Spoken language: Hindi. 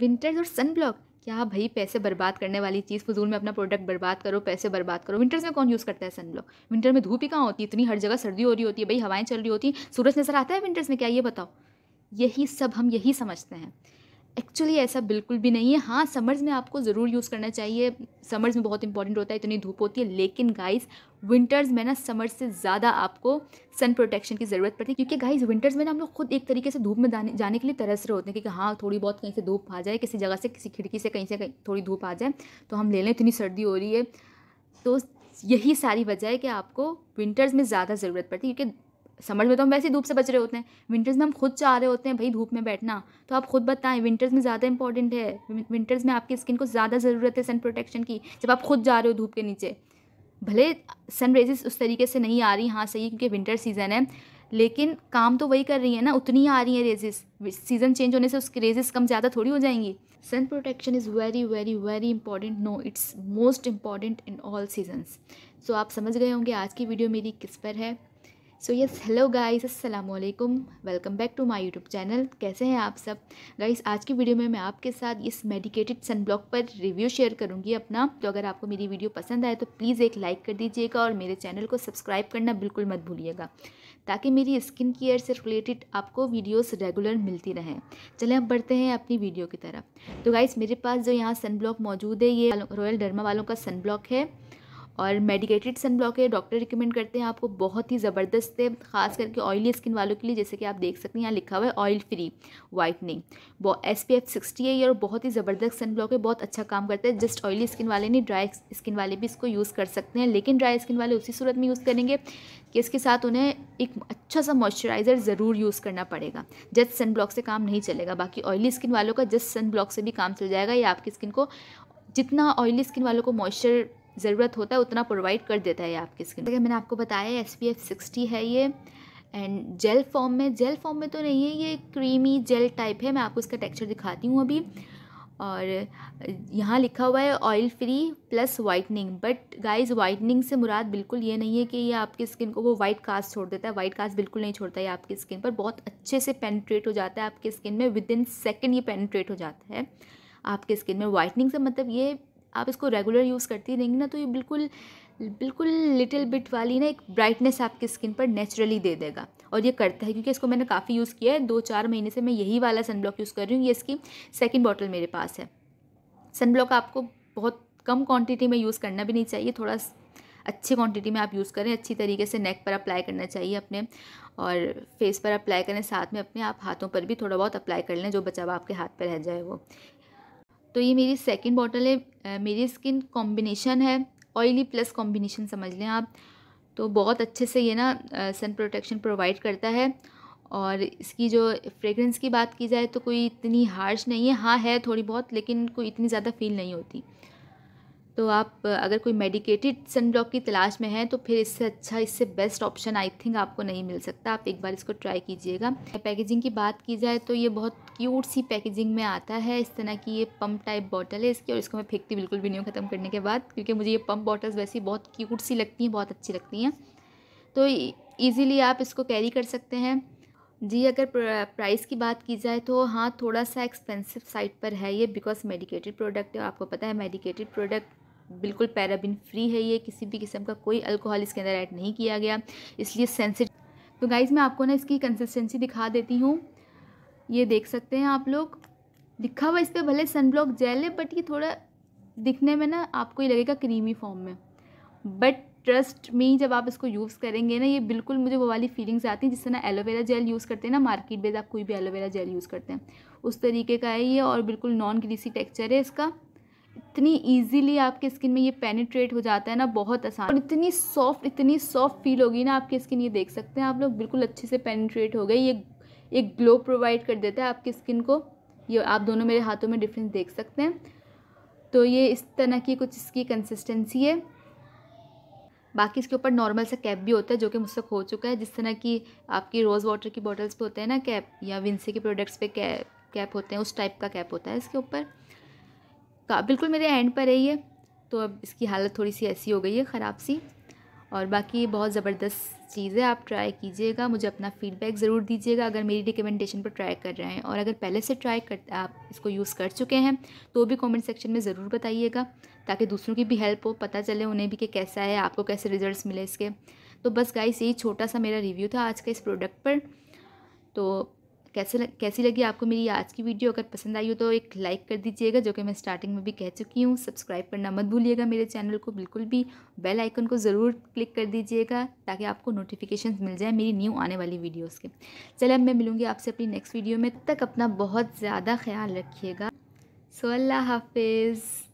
विंटर्स और सन ब्लॉक क्या भाई पैसे बर्बाद करने वाली चीज़ फजूल में अपना प्रोडक्ट बर्बाद करो पैसे बर्बाद करो विंटर्स में कौन यूज़ करता है सन ब्लॉक विंटर में धूप ही कहाँ होती है इतनी हर जगह सर्दी हो रही होती है भाई हवाएं चल रही होती हैं सूरज नज़र आता है विंटर्स में क्या ये बताओ यही सब हम यही समझते हैं एक्चुअली ऐसा बिल्कुल भी नहीं है हाँ समर्स में आपको ज़रूर यूज़ करना चाहिए समर्स में बहुत इंपॉर्टेंट होता है इतनी धूप होती है लेकिन गाइस विंटर्स में ना समर्स से ज़्यादा आपको सन प्रोटेक्शन की ज़रूरत पड़ती है क्योंकि गाइस विंटर्स में ना हम लोग खुद एक तरीके से धूप में जाने के लिए तरस रहे होते हैं क्योंकि हाँ थोड़ी बहुत कहीं से धूप आ जाए किसी जगह से किसी खिड़की से कहीं से कहीं थोड़ी धूप आ जाए तो हम ले लें इतनी सर्दी हो रही है तो यही सारी वजह है कि आपको विंटर्स में ज़्यादा ज़रूरत पड़ती है क्योंकि समर में तो हम वैसे धूप से बच रहे होते हैं विंटर्स में हम खुद चाह रहे होते हैं भाई धूप में बैठना तो आप खुद बताएं विंटर्स में ज़्यादा इंपॉर्टेंट है विंटर्स में आपकी स्किन को ज़्यादा ज़रूरत है सन प्रोटेक्शन की जब आप खुद जा रहे हो धूप के नीचे भले सन रेजेस उस तरीके से नहीं आ रही हाँ सही क्योंकि विंटर सीज़न है लेकिन काम तो वही कर रही है ना उतनी ही आ रही है रेजेस सीज़न चेंज होने से उसकी रेजेस कम ज़्यादा थोड़ी हो जाएंगी sun protection is very very very important no it's most important in all seasons so आप समझ गए होंगे आज की वीडियो मेरी किस पर है सो यस हेलो गाइस अस्सलाम वालेकुम welcome back to my YouTube channel कैसे हैं आप सब गाइस आज की वीडियो में मैं आपके साथ इस मेडिकेटेड सनब्लॉक पर रिव्यू शेयर करूंगी अपना तो अगर आपको मेरी वीडियो पसंद आए तो प्लीज़ एक लाइक कर दीजिएगा और मेरे चैनल को सब्सक्राइब करना बिल्कुल मत भूलिएगा ताकि मेरी स्किन केयर से रिलेटेड आपको वीडियोस रेगुलर मिलती रहें चलें अब बढ़ते हैं अपनी वीडियो की तरफ तो गाइस मेरे पास जो यहाँ ब्लॉक मौजूद है ये रॉयल डर्मा वालों का ब्लॉक है और मेडिकेटेड सन ब्लॉक है डॉक्टर रिकमेंड करते हैं आपको बहुत ही ज़बरदस्त है खास करके ऑयली स्किन वालों के लिए जैसे कि आप देख सकते हैं यहाँ लिखा हुआ है oil free whitening S P F sixty है ये और बहुत ही ज़बरदस्त सन ब्लॉक है बहुत अच्छा काम करता है जस्ट ऑयली स्किन वाले नहीं ड्राई स्किन वाले भी इसको यूज़ कर सकते हैं लेकिन ड्राई स्किन वाले उसी सूरत में यूज़ करेंगे कि इसके साथ उन्हें एक अच्छा सा मॉइस्चराइज़र ज़रूर यूज़ करना पड़ेगा जस्ट सन ब्लॉक से काम नहीं चलेगा बाकी ऑयली स्किन वालों का जस्ट सन ब्लॉक से भी काम चल जाएगा या आपकी स्किन को जितना ऑयली स्किन वालों को मॉइस्चर ज़रूरत होता है उतना प्रोवाइड कर देता है ये आपकी स्किन अगर मैंने आपको बताया एस पी एफ सिक्सटी है ये एंड जेल फॉर्म में जेल फॉर्म में तो नहीं है ये क्रीमी जेल टाइप है मैं आपको इसका टेक्सचर दिखाती हूँ अभी और यहाँ लिखा हुआ है oil free plus whitening but guys whitening से मुराद बिल्कुल ये नहीं है कि ये आपकी स्किन को वो वाइट कास्ट छोड़ देता है वाइट कास्ट बिल्कुल नहीं छोड़ता है आपकी स्किन पर बहुत अच्छे से पेनट्रेट हो जाता है आपकी स्किन में विद इन सेकेंड ये पेनट्रेट हो जाता है आपके स्किन में वाइटनिंग से मतलब ये आप इसको रेगुलर यूज़ करती रहेंगी ना तो ये बिल्कुल बिल्कुल लिटिल बिट वाली ना एक ब्राइटनेस आपकी स्किन पर नेचुरली दे देगा और ये करता है क्योंकि इसको मैंने काफ़ी यूज़ किया है दो चार महीने से मैं यही वाला सनब्लॉक यूज़ कर रही हूँ ये इसकी सेकेंड बॉटल मेरे पास है सनब्लॉक आपको बहुत कम क्वान्टिटी में यूज़ करना भी नहीं चाहिए थोड़ा अच्छी क्वांटिटी में आप यूज़ करें अच्छी तरीके से नेक पर अप्लाई करना चाहिए अपने और फेस पर अप्लाई करें साथ में अपने आप हाथों पर भी थोड़ा बहुत अप्लाई कर लें जो बचाव आपके हाथ पर रह जाए वो तो ये मेरी सेकेंड बॉटल है मेरी स्किन कॉम्बिनेशन है ऑयली प्लस कॉम्बिनेशन समझ लें आप तो बहुत अच्छे से ये ना सन प्रोटेक्शन प्रोवाइड करता है और इसकी जो फ्रेगरेंस की बात की जाए तो कोई इतनी हार्श नहीं है हाँ है थोड़ी बहुत लेकिन कोई इतनी ज़्यादा फील नहीं होती तो आप अगर कोई मेडिकेटेड सनब्लॉक की तलाश में हैं तो फिर इससे अच्छा इससे बेस्ट ऑप्शन आई थिंक आपको नहीं मिल सकता आप एक बार इसको ट्राई कीजिएगा पैकेजिंग की बात की जाए तो ये बहुत क्यूट सी पैकेजिंग में आता है इस तरह की ये पम्प टाइप बॉटल है इसकी और इसको मैं फेंकती बिल्कुल भी नहीं हूँ ख़त्म करने के बाद क्योंकि मुझे ये पम्प बॉटल्स वैसी बहुत क्यूट सी लगती हैं बहुत अच्छी लगती हैं तो ईज़िली आप इसको कैरी कर सकते हैं जी अगर प्राइस की बात की जाए तो हाँ थोड़ा सा एक्सपेंसिव साइट पर है ये बिकॉज मेडिकेटेड प्रोडक्ट है आपको पता है मेडिकेटेड प्रोडक्ट बिल्कुल पैराबिन फ्री है ये किसी भी किस्म का कोई अल्कोहल इसके अंदर ऐड नहीं किया गया इसलिए सेंसिटिव तो गाइज़ मैं आपको ना इसकी कंसिस्टेंसी दिखा देती हूँ ये देख सकते हैं आप लोग लिखा हुआ इस पर भले सनब्लॉक जेल है बट ये थोड़ा दिखने में ना आपको ये लगेगा क्रीमी फॉर्म में बट ट्रस्ट में जब आप इसको यूज़ करेंगे ना ये बिल्कुल मुझे वो वाली फीलिंग्स आती हैं जिससे ना एलोवेरा जेल यूज़ करते हैं ना मार्केट बेस आप कोई भी एलोवेरा जेल यूज़ करते हैं उस तरीके का है ये और बिल्कुल नॉन ग्रीसी टेक्चर है इसका इतनी इजीली आपके स्किन में ये पेनिट्रेट हो जाता है ना बहुत आसान और इतनी सॉफ्ट इतनी सॉफ्ट फील होगी ना आपकी स्किन ये देख सकते हैं आप लोग बिल्कुल अच्छे से पेनिट्रेट हो गए ये एक ग्लो प्रोवाइड कर देता है आपकी स्किन को ये आप दोनों मेरे हाथों में डिफरेंस देख सकते हैं तो ये इस तरह की कुछ इसकी कंसिस्टेंसी है बाकी इसके ऊपर नॉर्मल सा कैप भी होता है जो कि मुझसे खो चुका है जिस तरह की आपकी रोज़ वाटर की बॉटल्स पे होते हैं ना कैप या विंसे के प्रोडक्ट्स पे कैप कैप होते हैं उस टाइप का कैप होता है इसके ऊपर का बिल्कुल मेरे एंड पर है ये तो अब इसकी हालत थोड़ी सी ऐसी हो गई है ख़राब सी और बाकी बहुत ज़बरदस्त चीज़ है आप ट्राई कीजिएगा मुझे अपना फीडबैक ज़रूर दीजिएगा अगर मेरी रिकमेंडेशन पर ट्राई कर रहे हैं और अगर पहले से ट्राई कर आप इसको यूज़ कर चुके हैं तो भी कमेंट सेक्शन में ज़रूर बताइएगा ताकि दूसरों की भी हेल्प हो पता चले उन्हें भी कि कैसा है आपको कैसे रिजल्ट मिले इसके तो बस गाइस यही छोटा सा मेरा रिव्यू था आज का इस प्रोडक्ट पर तो कैसे लग, कैसी लगी आपको मेरी आज की वीडियो अगर पसंद आई हो तो एक लाइक कर दीजिएगा जो कि मैं स्टार्टिंग में भी कह चुकी हूँ सब्सक्राइब करना मत भूलिएगा मेरे चैनल को बिल्कुल भी बेल आइकन को ज़रूर क्लिक कर दीजिएगा ताकि आपको नोटिफिकेशन मिल जाए मेरी न्यू आने वाली वीडियोज़ के चले अब मैं मिलूँगी आपसे अपनी नेक्स्ट वीडियो में तक अपना बहुत ज़्यादा ख्याल रखिएगा सो अल्लाह हाफिज़